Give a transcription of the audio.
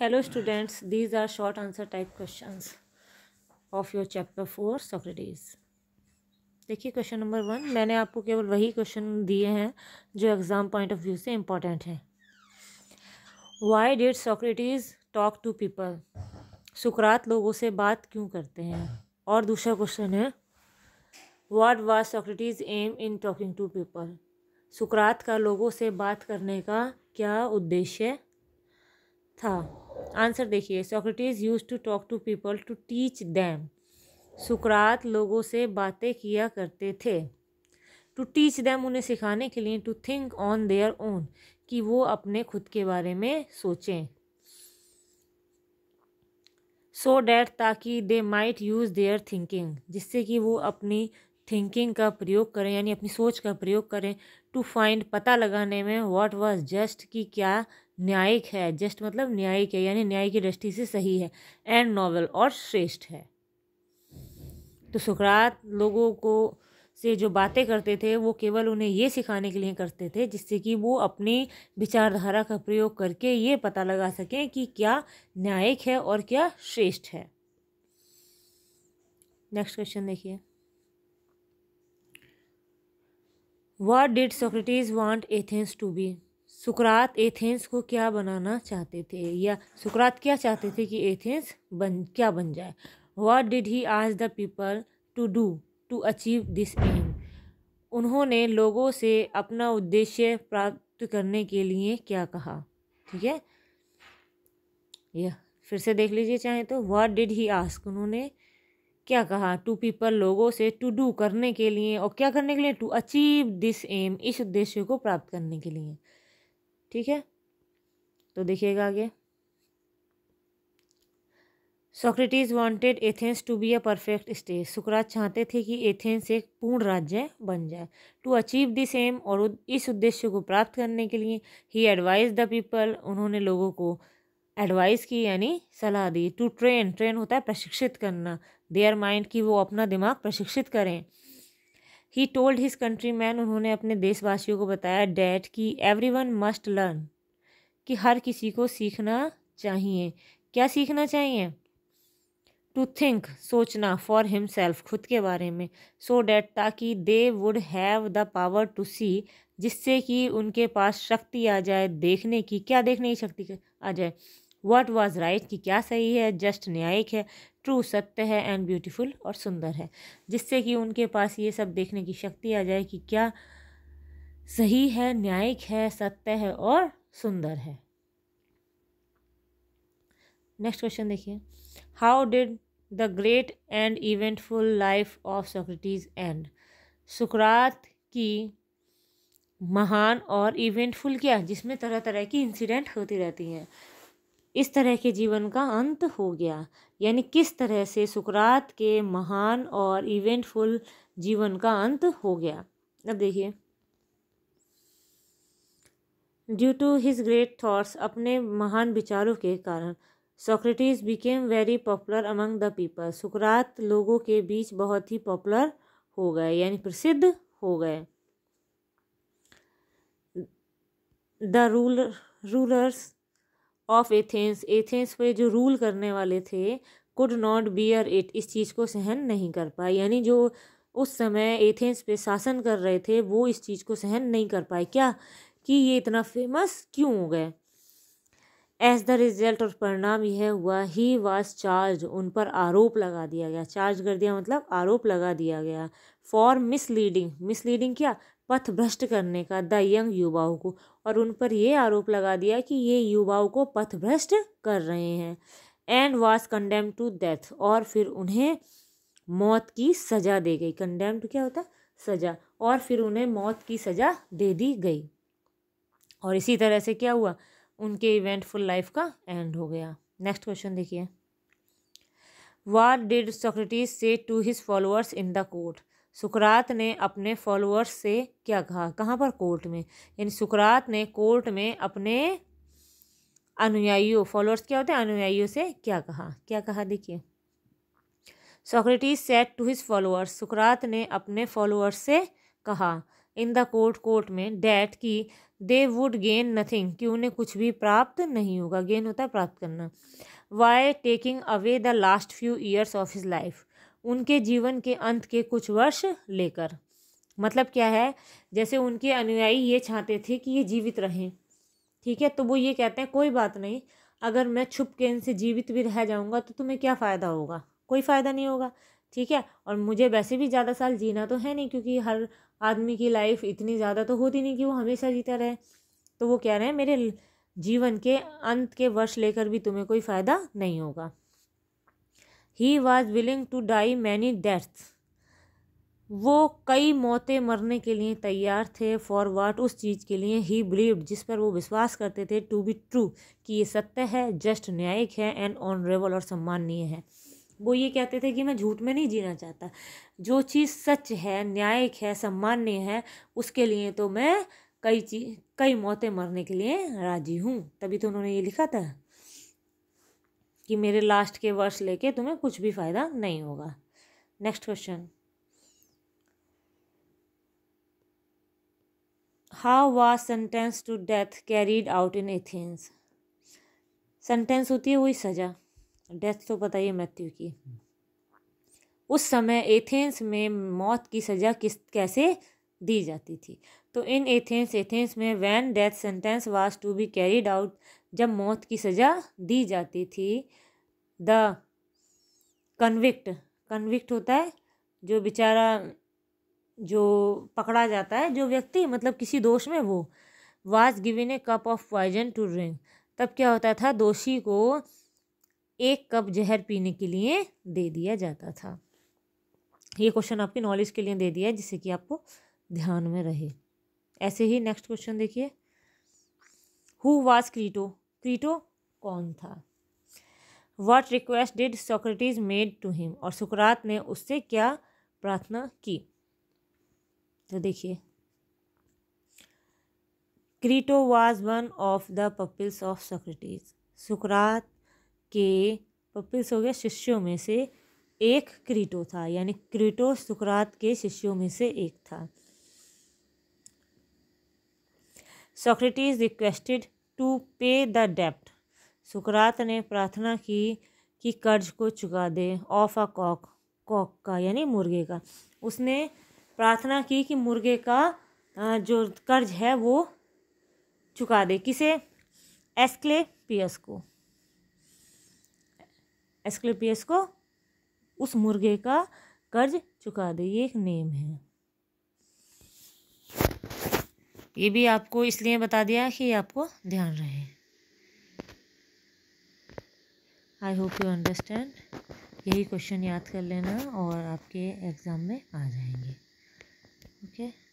Hello students these are short answer type question of your chapter four Socrates देखिए question number one मैंने आपको केवल वही question दिए हैं जो एग्ज़ाम पॉइंट ऑफ व्यू से इम्पॉर्टेंट हैं why did Socrates talk to people सुकरात लोगों से बात क्यों करते हैं और दूसरा क्वेश्चन है what was Socrates aim in talking to people सुकरात का लोगों से बात करने का क्या उद्देश्य था आंसर देखिए Socrates use to talk to people to teach them सुकरात लोगों से बातें किया करते थे टू टीच दैम उन्हें सिखाने के लिए to think on their own कि वो अपने खुद के बारे में सोचें सो डैट ताकि they might use their thinking जिससे कि वो अपनी थिंकिंग का प्रयोग करें यानी अपनी सोच का प्रयोग करें टू फाइंड पता लगाने में व्हाट वॉज जस्ट कि क्या न्यायिक है जस्ट मतलब न्यायिक है यानी न्याय की दृष्टि से सही है एंड नॉवल और श्रेष्ठ है तो सुकरात लोगों को से जो बातें करते थे वो केवल उन्हें ये सिखाने के लिए करते थे जिससे कि वो अपनी विचारधारा का प्रयोग करके ये पता लगा सकें कि क्या न्यायिक है और क्या श्रेष्ठ है नेक्स्ट क्वेश्चन देखिए what did Socrates want Athens to be सुकरात एथेंस को क्या बनाना चाहते थे या सुकरात क्या चाहते थे कि एथेंस बन क्या बन जाए वाट did he ask the people to do to achieve this aim उन्होंने लोगों से अपना उद्देश्य प्राप्त करने के लिए क्या कहा ठीक है यह फिर से देख लीजिए चाहे तो वाट डिड ही आस्क उन्होंने क्या कहा टू पीपल लोगों से टू डू करने के लिए और क्या करने के लिए टू अचीव दिस एम इस उद्देश्य को प्राप्त करने के लिए ठीक है तो देखिएगा आगे Socrates wanted Athens to be a perfect state सुकरात चाहते थे कि एथेंस एक पूर्ण राज्य बन जाए टू अचीव दिस एम और इस उद्देश्य को प्राप्त करने के लिए ही एडवाइज द पीपल उन्होंने लोगों को एडवाइस की यानी सलाह दी टू ट्रेन ट्रेन होता है प्रशिक्षित करना देयर माइंड कि वो अपना दिमाग प्रशिक्षित करें he told his countryman उन्होंने अपने देशवासियों को बताया डैट कि एवरी वन मस्ट लर्न कि हर किसी को सीखना चाहिए क्या सीखना चाहिए टू थिंक सोचना फॉर हिमसेल्फ खुद के बारे में सो डैट ताकि they would have the power to see जिससे कि उनके पास शक्ति आ जाए देखने की क्या देखने की शक्ति आ जाए व्हाट वाज राइट कि क्या सही है जस्ट न्यायिक है ट्रू सत्य है एंड ब्यूटीफुल और सुंदर है जिससे कि उनके पास ये सब देखने की शक्ति आ जाए कि क्या सही है न्यायिक है सत्य है और सुंदर है नेक्स्ट क्वेश्चन देखिए how did the great and eventful life of Socrates end सुकरात की महान और इवेंटफुल क्या जिसमें तरह तरह की इंसिडेंट होती रहती हैं इस तरह के जीवन का अंत हो गया यानी किस तरह से सुकरात के महान और इवेंटफुल जीवन का अंत हो गया अब देखिए due to his great thoughts अपने महान विचारों के कारण Socrates became very popular among the people सुकरात लोगों के बीच बहुत ही पॉपुलर हो गए यानी प्रसिद्ध हो गए the ruler rulers of Athens Athens पे जो रूल करने वाले थे कुड नॉट बियर इट इस चीज़ को सहन नहीं कर पाए यानी जो उस समय एथेंस पे शासन कर रहे थे वो इस चीज़ को सहन नहीं कर पाए क्या कि ये इतना फेमस क्यों हो गए एज द रिजल्ट और परिणाम यह हुआ ही वाज चार्ज उन पर आरोप लगा दिया गया चार्ज कर दिया मतलब आरोप लगा दिया गया फॉर मिसलीडिंग मिसलीडिंग क्या पथ भ्रष्ट करने का द यंग युवाओं को और उन पर यह आरोप लगा दिया कि ये युवाओं को पथ भ्रष्ट कर रहे हैं and was condemn to death और फिर उन्हें मौत की सज़ा दे गई कंडेम क्या होता सज़ा और फिर उन्हें मौत की सज़ा दे दी गई और इसी तरह से क्या हुआ उनके इवेंटफुल लाइफ का एंड हो गया नेक्स्ट क्वेश्चन देखिए what did Socrates say to his followers in the court सुकरात ने अपने फॉलोअर्स से क्या कहा कहाँ पर कोर्ट में यानी सुकरात ने कोर्ट में अपने अनुयायियों फॉलोअर्स क्या होते हैं अनुयायियों से क्या कहा क्या कहा देखिए Socrates said to his followers सुकरात ने अपने फॉलोअर्स से कहा इन द कोर्ट कोर्ट में डैट कि दे वुड गेन नथिंग कि उन्हें कुछ भी प्राप्त नहीं होगा गेन होता है प्राप्त करना by taking away the last few years of his life उनके जीवन के अंत के कुछ वर्ष लेकर मतलब क्या है जैसे उनके अनुयायी ये चाहते थे कि ये जीवित रहें ठीक है तो वो ये कहते हैं कोई बात नहीं अगर मैं छुप के इनसे जीवित भी रह जाऊँगा तो तुम्हें क्या फ़ायदा होगा कोई फ़ायदा नहीं होगा ठीक है और मुझे वैसे भी ज़्यादा साल जीना तो है नहीं क्योंकि हर आदमी की लाइफ इतनी ज़्यादा तो होती नहीं कि वो हमेशा जीता रहे तो वो कह रहे हैं मेरे जीवन के अंत के वर्ष लेकर भी तुम्हें कोई फ़ायदा नहीं होगा he was willing to die many death वो कई मौतें मरने के लिए तैयार थे फॉर वाट उस चीज़ के लिए ही बिलीव्ड जिस पर वो विश्वास करते थे टू बी ट्रू कि ये सत्य है जस्ट न्यायिक है एंड ऑनरेबल और सम्माननीय है वो ये कहते थे कि मैं झूठ में नहीं जीना चाहता जो चीज़ सच है न्यायिक है सम्मान्य है उसके लिए तो मैं कई चीज कई मौतें मरने के लिए राजी हूँ तभी तो उन्होंने ये लिखा था कि मेरे लास्ट के वर्ष लेके तुम्हें कुछ भी फ़ायदा नहीं होगा next question how was sentence to death carried out in Athens sentence होती है वही सज़ा डेथ तो पता ही मृत्यु की उस समय एथेंस में मौत की सज़ा किस कैसे दी जाती थी तो इन एथेंस एथेंस में when death sentence was to be carried out जब मौत की सज़ा दी जाती थी द कन्विक्ट कन्विक्ट होता है जो बेचारा जो पकड़ा जाता है जो व्यक्ति मतलब किसी दोष में वो was given a cup of poison to drink तब क्या होता था दोषी को एक कप जहर पीने के लिए दे दिया जाता था ये क्वेश्चन आपकी नॉलेज के लिए दे दिया है जिससे कि आपको ध्यान में रहे ऐसे ही नेक्स्ट क्वेश्चन देखिए हु वाज क्रीटो क्रीटो कौन था what request did Socrates made to him और सुकरात ने उससे क्या प्रार्थना की तो देखिए Crito was one of the pupils of Socrates सुकरात के पपिल्स हो गया शिष्यों में से एक क्रीटो था यानी क्रीटो सुकरात के शिष्यों में से एक था Socrates requested to pay the डेप्ट सुकरात ने प्रार्थना की कि कर्ज को चुका दे ऑफ अ कॉक कॉक का यानी मुर्गे का उसने प्रार्थना की कि मुर्गे का जो कर्ज है वो चुका दे किसे एस्क्ले पियस को एस्क्लेपियस को उस मुर्गे का कर्ज चुका दे ये एक नेम है ये भी आपको इसलिए बता दिया कि आपको ध्यान रहे आई होप यू अंडरस्टैंड यही क्वेश्चन याद कर लेना और आपके एग्ज़ाम में आ जाएंगे ओके okay?